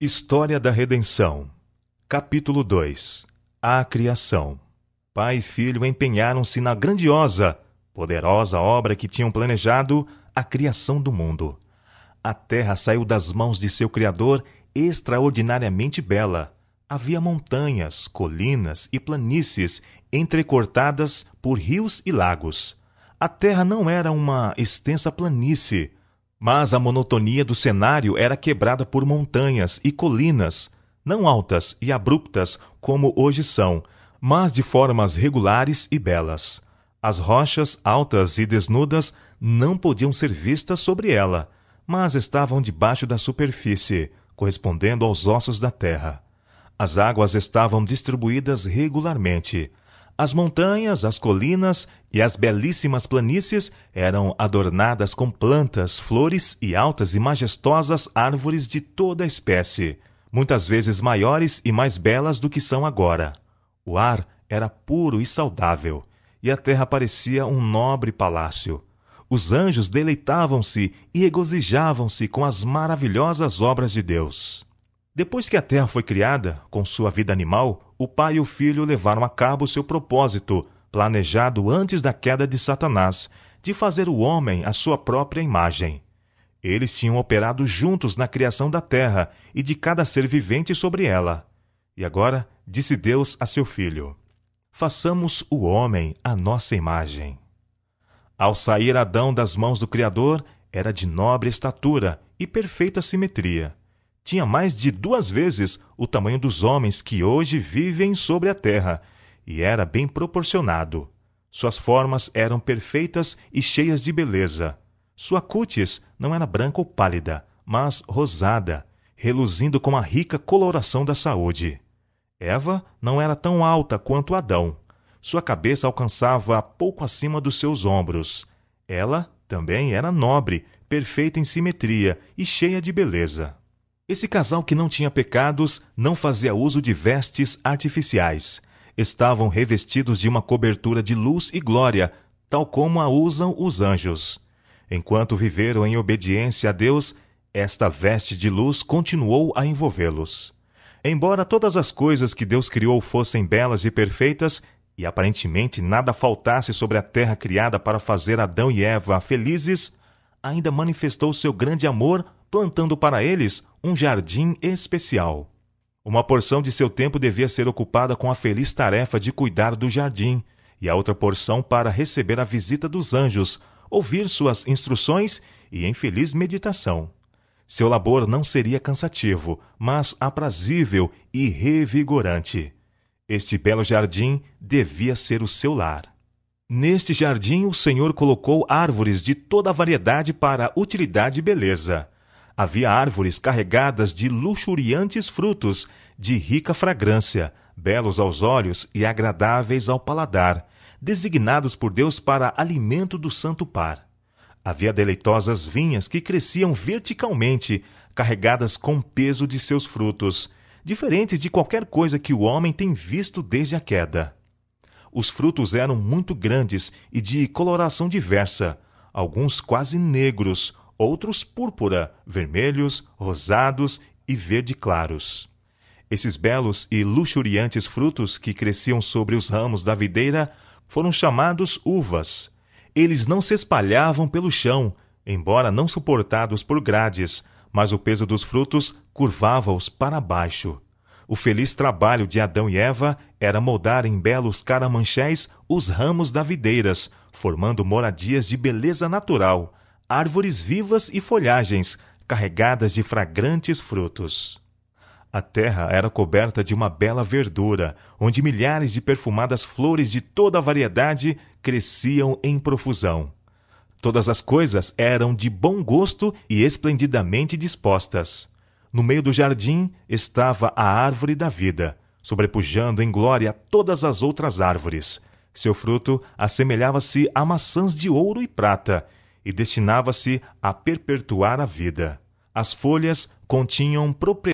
História da Redenção Capítulo 2 A Criação Pai e filho empenharam-se na grandiosa, poderosa obra que tinham planejado, a criação do mundo. A terra saiu das mãos de seu Criador extraordinariamente bela. Havia montanhas, colinas e planícies entrecortadas por rios e lagos. A terra não era uma extensa planície, mas a monotonia do cenário era quebrada por montanhas e colinas, não altas e abruptas como hoje são, mas de formas regulares e belas. As rochas altas e desnudas não podiam ser vistas sobre ela, mas estavam debaixo da superfície, correspondendo aos ossos da terra. As águas estavam distribuídas regularmente, as montanhas, as colinas e as belíssimas planícies eram adornadas com plantas, flores e altas e majestosas árvores de toda espécie, muitas vezes maiores e mais belas do que são agora. O ar era puro e saudável, e a terra parecia um nobre palácio. Os anjos deleitavam-se e regozijavam-se com as maravilhosas obras de Deus. Depois que a Terra foi criada, com sua vida animal, o pai e o filho levaram a cabo seu propósito, planejado antes da queda de Satanás, de fazer o homem à sua própria imagem. Eles tinham operado juntos na criação da terra e de cada ser vivente sobre ela. E agora disse Deus a seu filho: Façamos o homem à nossa imagem. Ao sair Adão das mãos do Criador, era de nobre estatura e perfeita simetria tinha mais de duas vezes o tamanho dos homens que hoje vivem sobre a terra, e era bem proporcionado. Suas formas eram perfeitas e cheias de beleza. Sua cutis não era branca ou pálida, mas rosada, reluzindo com a rica coloração da saúde. Eva não era tão alta quanto Adão. Sua cabeça alcançava pouco acima dos seus ombros. Ela também era nobre, perfeita em simetria e cheia de beleza. Esse casal que não tinha pecados não fazia uso de vestes artificiais. Estavam revestidos de uma cobertura de luz e glória, tal como a usam os anjos. Enquanto viveram em obediência a Deus, esta veste de luz continuou a envolvê-los. Embora todas as coisas que Deus criou fossem belas e perfeitas, e aparentemente nada faltasse sobre a terra criada para fazer Adão e Eva felizes, ainda manifestou seu grande amor plantando para eles um jardim especial. Uma porção de seu tempo devia ser ocupada com a feliz tarefa de cuidar do jardim, e a outra porção para receber a visita dos anjos, ouvir suas instruções e em feliz meditação. Seu labor não seria cansativo, mas aprazível e revigorante. Este belo jardim devia ser o seu lar. Neste jardim, o Senhor colocou árvores de toda a variedade para utilidade e beleza havia árvores carregadas de luxuriantes frutos, de rica fragrância, belos aos olhos e agradáveis ao paladar, designados por Deus para alimento do santo par. Havia deleitosas vinhas que cresciam verticalmente, carregadas com peso de seus frutos, diferentes de qualquer coisa que o homem tem visto desde a queda. Os frutos eram muito grandes e de coloração diversa, alguns quase negros, outros púrpura, vermelhos, rosados e verde claros. Esses belos e luxuriantes frutos que cresciam sobre os ramos da videira foram chamados uvas. Eles não se espalhavam pelo chão, embora não suportados por grades, mas o peso dos frutos curvava-os para baixo. O feliz trabalho de Adão e Eva era moldar em belos caramanchéis os ramos da videiras, formando moradias de beleza natural, árvores vivas e folhagens, carregadas de fragrantes frutos. A terra era coberta de uma bela verdura, onde milhares de perfumadas flores de toda a variedade cresciam em profusão. Todas as coisas eram de bom gosto e esplendidamente dispostas. No meio do jardim estava a árvore da vida, sobrepujando em glória todas as outras árvores. Seu fruto assemelhava-se a maçãs de ouro e prata, e destinava-se a perpetuar a vida. As folhas continham propriedades